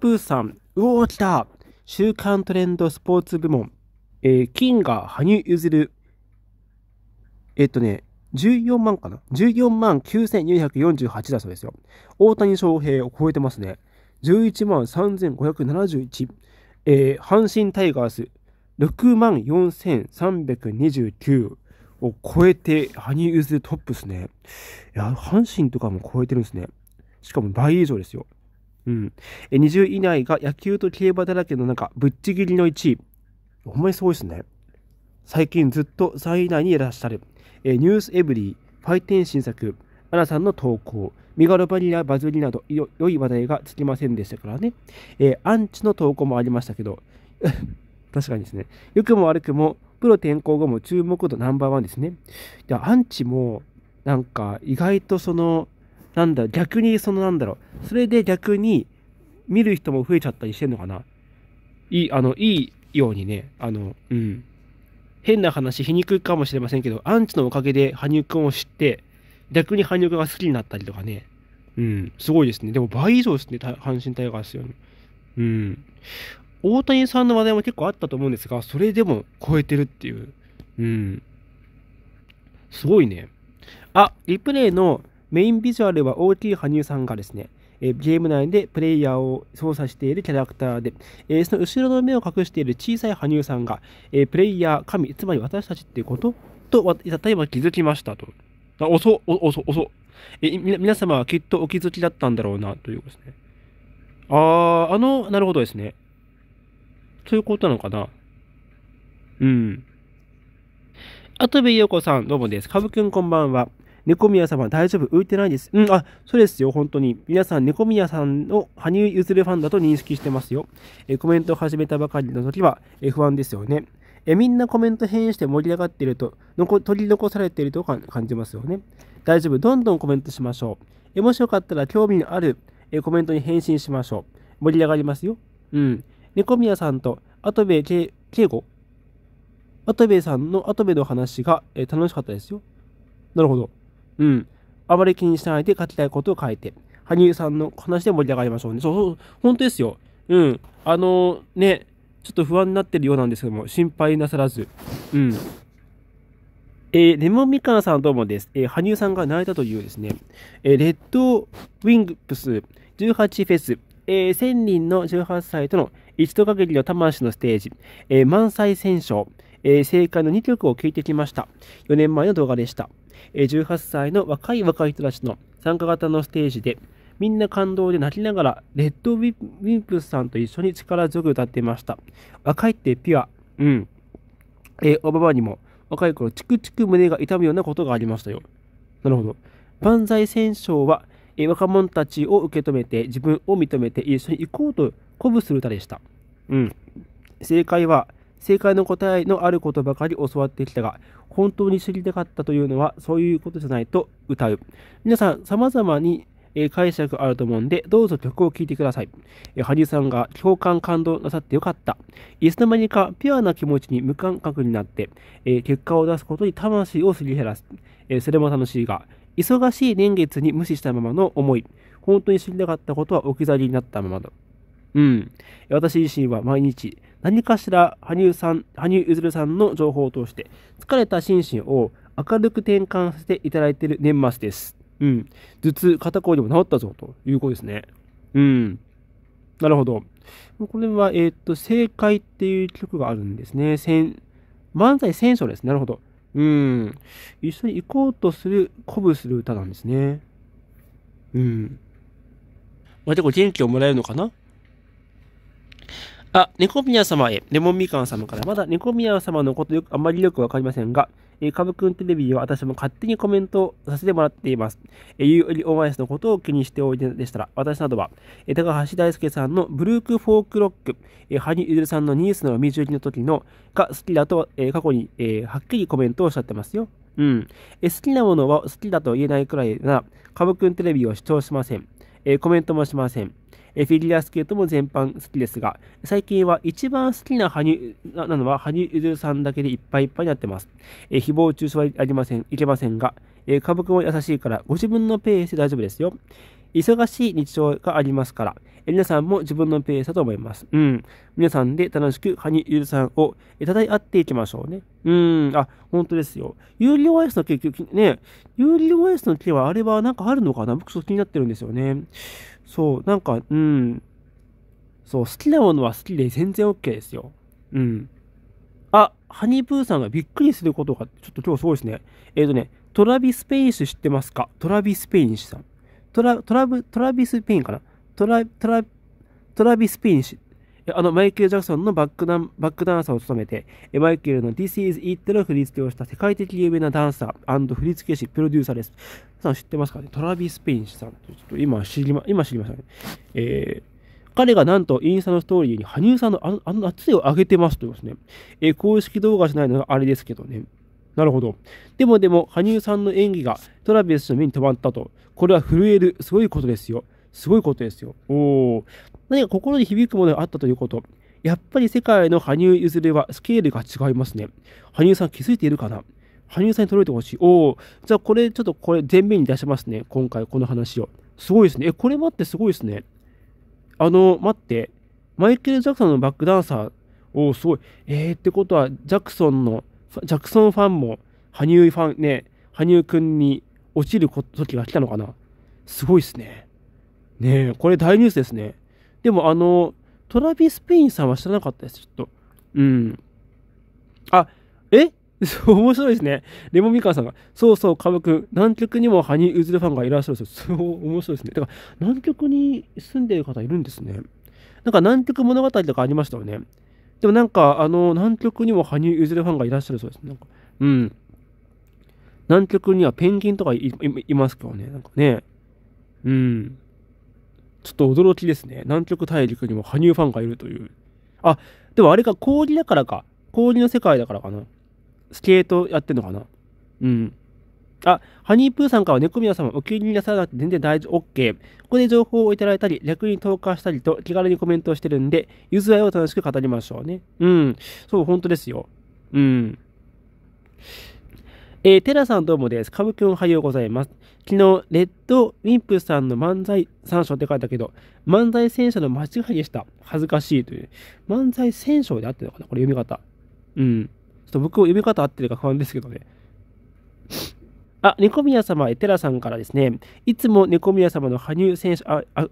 プーさん、うおー来た週刊トレンドスポーツ部門、えー、金が羽生結弦、えっとね、14万かな ?14 万9448だそうですよ。大谷翔平を超えてますね。11万3571。えー、阪神タイガース、6万4329を超えて、羽生結弦トップですね。いや、阪神とかも超えてるんですね。しかも倍以上ですよ。うん。え、20以内が野球と競馬だらけの中、ぶっちぎりの1位。ほんまにすごいですね。最近ずっと3位以内にいらっしゃる。え、ニュースエブリー、ファイテン新作、アナさんの投稿、身軽バニラ、バズりなど、よ、良い話題がつきませんでしたからね。えアンチの投稿もありましたけど、確かにですね。良くも悪くも、プロ転向後も注目度ナンバーワンですね。で、アンチも、なんか、意外とその、なんだ、逆にそのなんだろう、それで逆に見る人も増えちゃったりしてんのかな。いい、あの、いいようにね、あの、うん。変な話、皮肉かもしれませんけど、アンチのおかげで羽生くんを知って、逆に羽生くんが好きになったりとかね。うん、すごいですね。でも倍以上ですね、阪神タイガースよね。うん。大谷さんの話題も結構あったと思うんですが、それでも超えてるっていう。うん。すごいね。あ、リプレイのメインビジュアルは大きい羽生さんがですね、えゲーム内でプレイヤーを操作しているキャラクターで、えその後ろの目を隠している小さい羽生さんが、えプレイヤー、神、つまり私たちってことと、例えば気づきましたと。あ、遅、遅、遅。え、皆様はきっとお気づきだったんだろうな、ということですね。あー、あの、なるほどですね。そういうことなのかな。うん。あとべよこさん、どうもです。かぶくんこんばんは。猫宮様大丈夫浮いてないです。うん、あ、そうですよ、本当に。皆さん、猫宮さんを羽生結弦ファンだと認識してますよ。えコメントを始めたばかりの時は、え不安ですよね。えみんなコメント返して盛り上がっていると、のこ取り残されていると感じますよね。大丈夫、どんどんコメントしましょう。えもしよかったら興味のあるえコメントに返信しましょう。盛り上がりますよ。うん。猫宮さんと跡部圭吾跡部さんの跡部の話が、え楽しかったですよ。なるほど。うん。あまり気にしないで書きたいことを書いて、羽生さんの話で盛り上がりましょうね。そうそう、本当ですよ。うん。あのー、ね、ちょっと不安になってるようなんですけども、心配なさらず。うん。えー、レモンみかんさんどうもです。えー、羽生さんが泣いたというですね、えー、レッドウィングプス18フェス、え1000人の18歳との一度限りの魂のステージ、え満載戦勝、え正解の2曲を聴いてきました。4年前の動画でした。18歳の若い若い人たちの参加型のステージで、みんな感動で泣きながら、レッドウィンプスさんと一緒に力強く歌っていました。若いってピュア。うん。えー、オバマにも、若い頃、チクチク胸が痛むようなことがありましたよ。なるほど。万歳戦争は、えー、若者たちを受け止めて、自分を認めて一緒に行こうと鼓舞する歌でした。うん。正解は、正解の答えのあることばかり教わってきたが、本当に知りたかったというのはそういうことじゃないと歌う。皆さん、様々に解釈あると思うんで、どうぞ曲を聴いてください。羽生さんが共感感動なさってよかった。いつの間にかピュアな気持ちに無感覚になって、結果を出すことに魂をすり減らす。それも楽しいが、忙しい年月に無視したままの思い。本当に知りたかったことは置き去りになったままだ。うん。私自身は毎日、何かしら羽生さん、羽生結弦さんの情報を通して、疲れた心身を明るく転換させていただいている年末です。うん。頭痛、肩こりも治ったぞ、ということですね。うん。なるほど。これは、えっ、ー、と、正解っていう曲があるんですね。漫才戦争です。なるほど。うん。一緒に行こうとする、鼓舞する歌なんですね。うん。まあ、結構元気をもらえるのかなあ、猫宮様へ、レモンみかん様から、まだ猫宮様のことよく、あまりよくわかりませんが、えー、ブくんテレビでは私も勝手にコメントさせてもらっています。えー、ゆうりおまやすのことを気にしておいででしたら、私などは、えー、高橋大輔さんのブルークフォークロック、えー、羽生結弦さんのニュースの未中りの時のが好きだと、えー、過去に、えー、はっきりコメントをおっしゃってますよ。うん。えー、好きなものは好きだと言えないくらいなら、ブくんテレビを視聴しません。えー、コメントもしません。えフィギュアスケートも全般好きですが、最近は一番好きな羽生、なのは羽生結弦さんだけでいっぱいいっぱいになってます。え誹謗中傷はありません、いけませんが、え株君は優しいからご自分のペースで大丈夫ですよ。忙しい日常がありますから、え皆さんも自分のペースだと思います。うん。皆さんで楽しく羽生結弦さんをたたい合っていきましょうね。うん。あ、本当ですよ。有料アイスの局、ね、有料アイスの件はあれはなんかあるのかな僕ちょっと気になってるんですよね。そう、なんか、うん。そう、好きなものは好きで全然 OK ですよ。うん。あ、ハニープーさんがびっくりすることが、ちょっと今日すごいですね。えっ、ー、とね、トラビス・ペイン氏知ってますかトラビス・ペイン氏さん。トラ、トラブ、トラビス・ペインかなトラ、トラ、トラビス・ペイン氏。あのマイケル・ジャクソンのバックダンバックダンサーを務めて、マイケルの This is It の振り付けをした世界的有名なダンサー振付師、プロデューサーです。さん知ってますかねトラビス・ペインさん。ちょっと今知りま、今知りましたね。えー彼がなんとインスタのストーリーに羽生さんのあのあ熱いを上げてますと言いますね。え公式動画じゃないのがあれですけどね。なるほど。でもでも、羽生さんの演技がトラビスの目に留まったと。これは震える、すごいことですよ。すごいことですよ。お何か心に響くものがあったということ。やっぱり世界の羽生結弦はスケールが違いますね。羽生さん気づいているかな羽生さんに届いてほしい。おお、じゃあこれちょっとこれ前面に出しますね。今回この話を。すごいですね。え、これ待ってすごいですね。あの、待って。マイケル・ジャクソンのバックダンサー。おお、すごい。えー、ってことは、ジャクソンの、ジャクソンファンも、羽生ファンね、羽生くんに落ちる時が来たのかな。すごいですね。ねえ、これ大ニュースですね。でもあの、トラビス・ペインさんは知らなかったです、ちょっと。うん。あ、えそう、面白いですね。レモン・ミカーさんが、そうそう、カブ君、南極にも羽生ズルファンがいらっしゃるんですよ。そう、面白いですね。てか、南極に住んでる方いるんですね。なんか南極物語とかありましたよね。でもなんか、あの、南極にも羽生ズルファンがいらっしゃるそうです。なんか、うん。南極にはペンギンとかいますけどね。なんかね。うん。ちょっと驚きですね。南極大陸にも羽生ファンがいるという。あ、でもあれか、氷だからか。氷の世界だからかな。スケートやってんのかな。うん。あ、ハニープーさんから猫宮様お気に入りなさらなくて全然大丈夫、OK。ここで情報をいただいたり、逆に投下したりと気軽にコメントをしてるんで、ゆずいを楽しく語りましょうね。うん。そう、本当ですよ。うん。えー、テラさんどうもです。歌舞くんおはようございます。昨日、レッドウィンプさんの漫才参照って書いたけど、漫才戦車の間違いでした。恥ずかしいという。漫才戦勝であってるのかなこれ読み方。うん。ちょっと僕、読み方合ってるか不安ですけどね。あ、猫宮様、エテラさんからですね、いつも猫宮様の羽生選手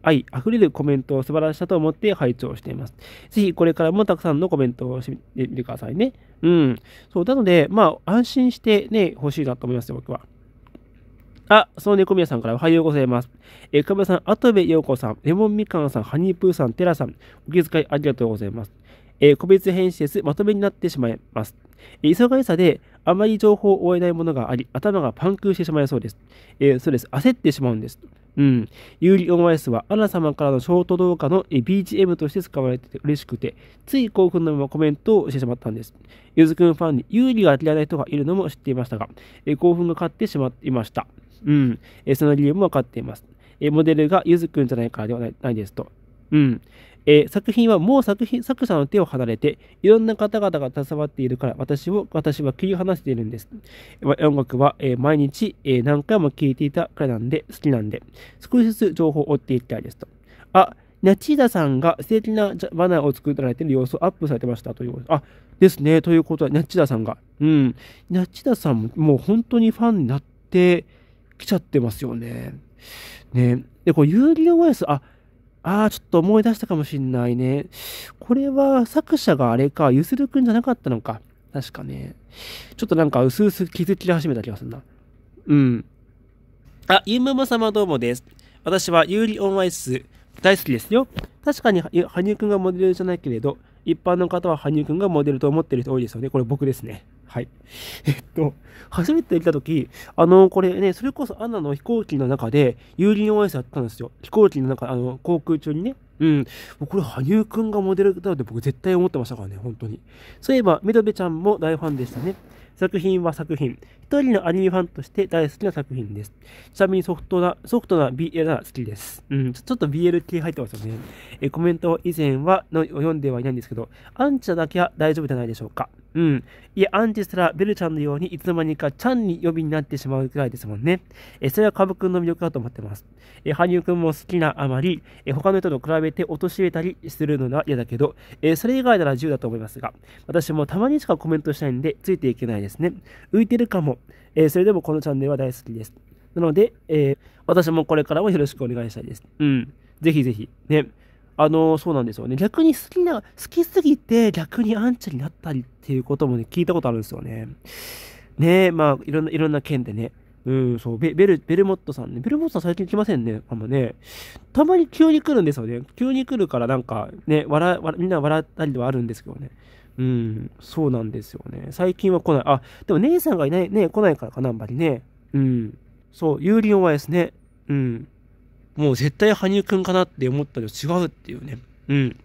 愛あふれるコメントを素晴らしさと思って拝聴しています。ぜひこれからもたくさんのコメントをしてみてくださいね。うん。そう、なので、まあ、安心してね、欲しいなと思いますよ、僕は。あ、その猫宮さんからおはようございます。えか岡さん、跡部陽子さん、レモンみかんさん、ハニープーさん、テラさん、お気遣いありがとうございます。えー、個別編集です。まとめになってしまいます。えー、忙しさであまり情報を追えないものがあり、頭がパンクしてしまいそうです。えー、そうです。焦ってしまうんです。うん。有利オン・ワイスは、アナ様からのショート動画の BGM として使われてて嬉しくて、つい興奮のままコメントをしてしまったんです。ゆずくんファンに利が当がられない人がいるのも知っていましたが、え興奮が勝ってしまいました。うん。えその理由もわかっています。えモデルがゆずくんじゃないからではないですと。うん。えー、作品はもう作品作者の手を離れて、いろんな方々が携わっているから、私を、私は切り離しているんです。音楽は、えー、毎日、えー、何回も聴いていたからなんで、好きなんで、少しずつ情報を追っていきたいですと。あ、ナチーダさんが素敵なバナーを作られている様子をアップされてましたということであ、ですね。ということは、ナチーダさんが。うん。ナチーダさんももう本当にファンになってきちゃってますよね。ね。で、こう、有料 OS、あ、ああ、ちょっと思い出したかもしんないね。これは作者があれか、ゆするくんじゃなかったのか。確かね。ちょっとなんか薄々気づき始めた気がするな。うん。あ、ゆうまま様どうもです。私はユーリオンアイス大好きですよ。確かに羽生くんがモデルじゃないけれど、一般の方は羽生くんがモデルと思ってる人多いですよね。これ僕ですね。はい。えっと、初めて来たとき、あの、これね、それこそアナの飛行機の中で、遊輪 OS やったんですよ。飛行機の中、あの、航空中にね。うん。これ、羽生くんがモデルだって僕絶対思ってましたからね、本当に。そういえば、メドベちゃんも大ファンでしたね。作品は作品。一人のアニメファンとして大好きな作品です。ちなみにソフトな、ソフトな BL なら好きです。うん、ちょちょっと BL 系入ってますよね。えコメントを以前はの読んではいないんですけど、アンチだけは大丈夫じゃないでしょうか。うん。いや、アンチしたらベルちゃんのようにいつの間にかちゃんに呼びになってしまうくらいですもんね。えそれはカブくんの魅力だと思ってます。え羽生くんも好きなあまり、え他の人と比べて貶めたりするのは嫌だけど、えそれ以外なら自由だと思いますが、私もたまにしかコメントしたいんで、ついていけないですね。浮いてるかも。えー、それでもこのチャンネルは大好きです。なので、えー、私もこれからもよろしくお願いしたいです。うん。ぜひぜひ。ね。あのー、そうなんですよね。逆に好きな、好きすぎて逆にアンチになったりっていうこともね、聞いたことあるんですよね。ねえ、まあ、いろんな、いろんな件でね。うん、そう、ベル、ベルモットさんね。ベルモットさん最近来ませんね。あんまね。たまに急に来るんですよね。急に来るからなんかね、笑、みんな笑ったりではあるんですけどね。うん、そうなんですよね。最近は来ない。あ、でも姉さんがいない、ね、来ないからかな、あんまりね。うん。そう、ユーリオはですね。うん。もう絶対羽生くんかなって思ったけど違うっていうね。うん。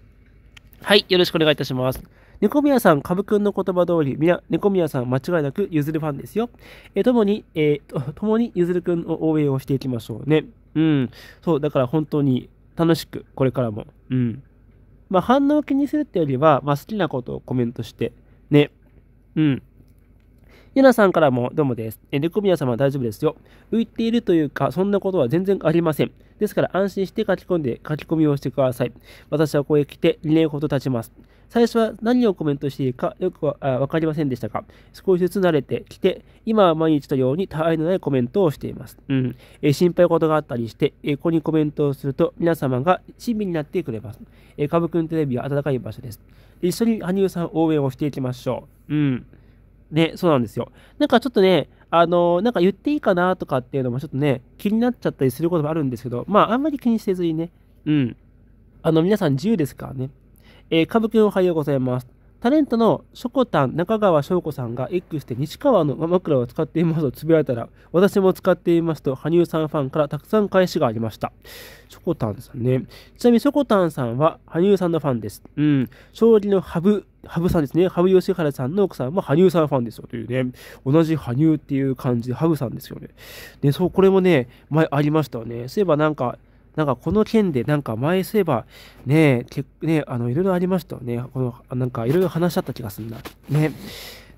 はい、よろしくお願いいたします。猫宮さん、ぶくんの言葉通り、みな、猫宮さん間違いなくゆずるファンですよ。えともに、えー、共にゆずるくんの応援をしていきましょうね。うん。そう、だから本当に楽しく、これからも。うん。まあ、反応を気にするってよりは、まあ、好きなことをコメントして、ね。うん。ゆなさんからも、どうもです。え、レコミヤ様は大丈夫ですよ。浮いているというか、そんなことは全然ありません。ですから安心して書き込んで、書き込みをしてください。私はここへ来て2年ほど経ちます。最初は何をコメントしているかよくわあ分かりませんでしたが、少しずつ慣れてきて、今は毎日のように他愛のないコメントをしています。うん。えー、心配事があったりして、えここにコメントをすると皆様が親身になってくれます。えー、株くんテレビは温かい場所です。一緒に羽生さん応援をしていきましょう。うん。ね、そうなんですよ。なんかちょっとね、あのー、なんか言っていいかなとかっていうのもちょっとね、気になっちゃったりすることもあるんですけど、まあ、あんまり気にせずにね、うん。あの、皆さん自由ですからね。えー、歌舞伎のおはようございます。タレントのしょこたん中川翔子さんが X で西川の枕を使っていますとつぶやいたら、私も使っていますと、羽生さんファンからたくさん返しがありました。しょこたんさんね。ちなみにしょこたんさんは羽生さんのファンです。うん。将棋の羽生、羽生さんですね。羽生善治さんの奥さんも羽生さんファンですよというね。同じ羽生っていう感じで羽生さんですよね。で、そう、これもね、前ありましたよね。そういえばなんか、なんかこの件で、なんか前すれえば、ねえ、ねあの、いろいろありましたよね。この、なんかいろいろ話し合った気がするんだ。ね。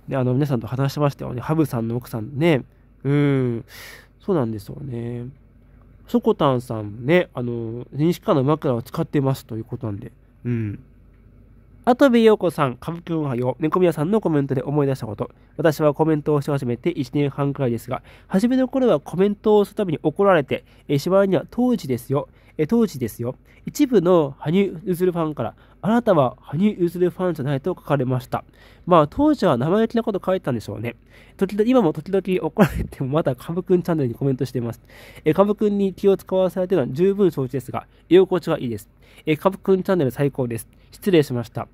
で、あの、皆さんと話してましたよね。ハブさんの奥さんね。うん。そうなんですよね。ショこたんさんね、あの、西川の枕を使ってますということなんで。うん。跡部陽子さん、歌舞伎の派よ、猫宮さんのコメントで思い出したこと。私はコメントをし始めて1年半くらいですが、初めの頃はコメントをするたびに怒られて、えしまいには当時ですよ、え当時ですよ、一部の羽生結弦ファンから、あなたは羽生結弦ファンじゃないと書かれました。まあ、当時は生意気なこと書いたんでしょうね。時々、今も時々怒られても、まだ株くんチャンネルにコメントしています。え、株くんに気を使わされてるのは十分承知ですが、居心地はいいです。え、ぶくんチャンネル最高です。失礼しました。い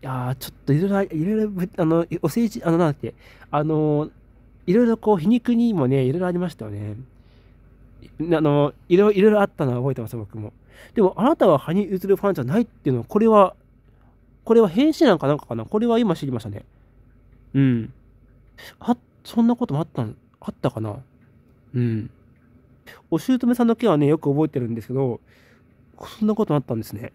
やー、ちょっといろいろ、いろいろ、あの、お政治、あの、なんだっけ、あのいろいろこう、皮肉にもね、いろいろありましたよね。あの、いろいろあったのは覚えてます、僕も。でも、あなたは羽生結弦ファンじゃないっていうのは、これはこれは変死なんかなんかかなこれは今知りましたね。うん。あ、そんなこともあったん、あったかなうん。お姑さんの件はね、よく覚えてるんですけど、そんなこともあったんですね。